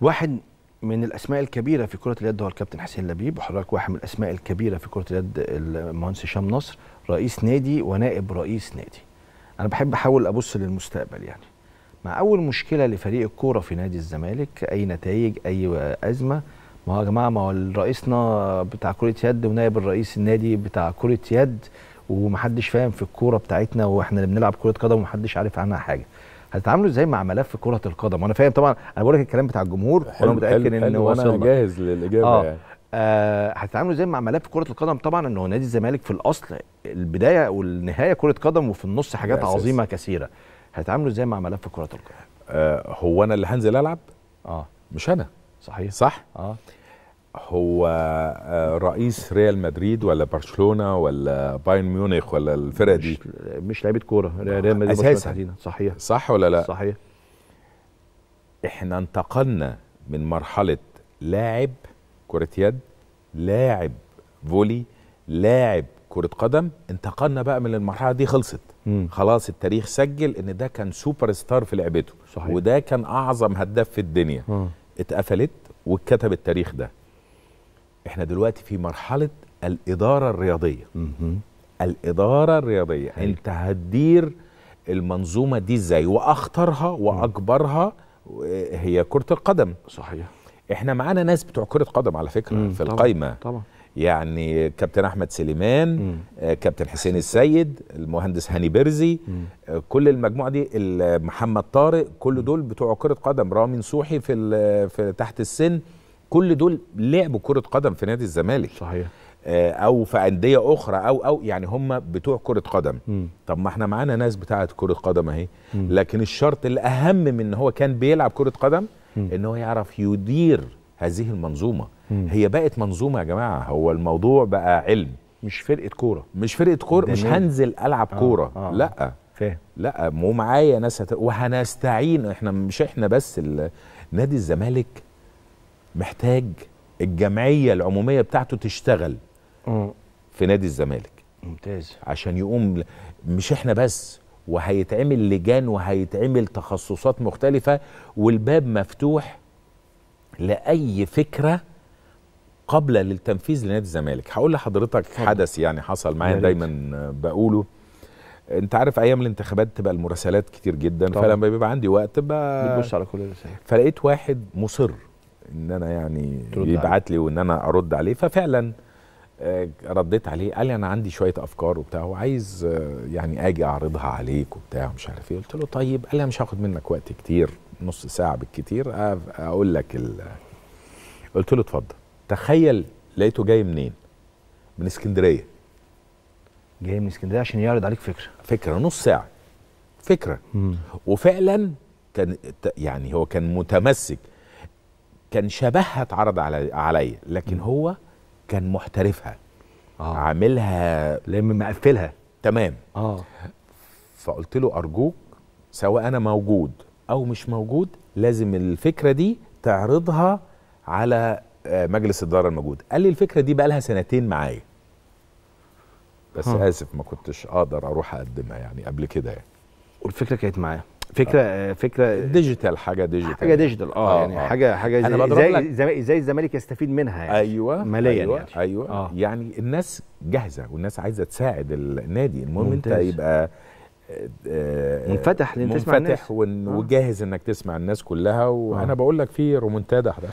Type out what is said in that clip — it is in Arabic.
واحد من الاسماء الكبيره في كره اليد هو الكابتن حسين لبيب وحضرتك واحد من الاسماء الكبيره في كره اليد المهندس هشام نصر رئيس نادي ونائب رئيس نادي انا بحب احاول ابص للمستقبل يعني مع اول مشكله لفريق الكوره في نادي الزمالك اي نتائج اي ازمه ما هو يا جماعه ما هو رئيسنا بتاع كره يد ونائب الرئيس النادي بتاع كره يد ومحدش فاهم في الكوره بتاعتنا واحنا اللي بنلعب كره قدم ومحدش عارف عنها حاجه هتتعاملوا ازاي مع ملف كره القدم وانا فاهم طبعا انا بقول لك الكلام بتاع الجمهور وانا متاكد ان وصل انا جاهز للاجابه آه. يعني آه هتتعاملوا ازاي مع ملف كره القدم طبعا ان هو نادي الزمالك في الاصل البدايه والنهايه كره قدم وفي النص حاجات عظيمه كثيره هتتعاملوا ازاي مع ملف كره القدم آه هو انا اللي هنزل العب اه مش انا صحيح صح اه هو آه، رئيس ريال مدريد ولا برشلونه ولا بايرن ميونخ ولا الفرقه دي مش لعيبه كوره ريال مدريد اساسا صحيح صح ولا لا صحيح احنا انتقلنا من مرحله لاعب كره يد لاعب فولي لاعب كره قدم انتقلنا بقى من المرحله دي خلصت مم. خلاص التاريخ سجل ان ده كان سوبر ستار في لعبته صحيح. وده كان اعظم هداف في الدنيا مم. اتقفلت واتكتب التاريخ ده احنا دلوقتي في مرحله الاداره الرياضيه الاداره الرياضيه حلو. انت هتدير المنظومه دي ازاي واخطرها واكبرها آه، هي كره القدم صحيح احنا معانا ناس بتوع كره قدم على فكره مم. في طبعًا. القايمه طبعا يعني كابتن احمد سليمان مم. آه كابتن حسين السيد المهندس هاني برزي آه كل المجموعه دي محمد طارق كل دول بتوع كره قدم رامي نصوحي في في تحت السن كل دول لعبوا كره قدم في نادي الزمالك صحيح آه، او في انديه اخرى او او يعني هم بتوع كره قدم م. طب ما احنا معانا ناس بتاعه كره قدم اهي لكن الشرط الاهم من ان هو كان بيلعب كره قدم م. ان هو يعرف يدير هذه المنظومه م. هي بقت منظومه يا جماعه هو الموضوع بقى علم مش فرقه كوره مش فرقه كوره مش هنزل العب آه كوره آه لا فاهم لا مو معايا ناس هت... وهنستعين احنا مش احنا بس ال... نادي الزمالك محتاج الجمعيه العموميه بتاعته تشتغل اه. في نادي الزمالك ممتاز عشان يقوم مش احنا بس وهيتعمل لجان وهيتعمل تخصصات مختلفه والباب مفتوح لاي فكره قابله للتنفيذ لنادي الزمالك هقول لحضرتك حدث يعني حصل معايا دايما بقوله انت عارف ايام الانتخابات تبقى المراسلات كتير جدا طبعا. فلما بيبقى عندي وقت بقى بتبص على كل الرسائل فلقيت واحد مصر ان انا يعني يبعت لي وان انا ارد عليه ففعلا آه، رديت عليه قال لي انا عندي شويه افكار وبتاع وعايز آه، يعني اجي اعرضها عليك وبتاع مش عارف ايه قلت له طيب قال لي مش هاخد منك وقت كتير نص ساعه بالكتير اقول لك ال... قلت له اتفضل تخيل لقيته جاي منين من اسكندريه جاي من اسكندريه عشان يعرض عليك فكره فكره نص ساعه فكره مم. وفعلا كان يعني هو كان متمسك كان شبهها اتعرض علي عليا لكن هو كان محترفها آه. عاملها لما مقفلها تمام اه فقلت له ارجوك سواء انا موجود او مش موجود لازم الفكره دي تعرضها على آه، مجلس الاداره الموجود قال لي الفكره دي بقى لها سنتين معايا بس آه. اسف ما كنتش اقدر اروح اقدمها يعني قبل كده يعني والفكره كانت معايا فكره فكره ديجيتال حاجه ديجيتال حاجه ديجيتال آه،, اه, يعني آه. حاجه حاجه أنا زي ازاي ازاي الزمالك يستفيد منها يعني ايوه ماليا ايوه يعني, أيوة آه. يعني الناس جاهزه والناس عايزه تساعد النادي المهم انت يبقى آه،, آه منفتح لان تسمع منفتح الناس. آه. وجاهز انك تسمع الناس كلها وانا آه. بقول لك في رومونتادا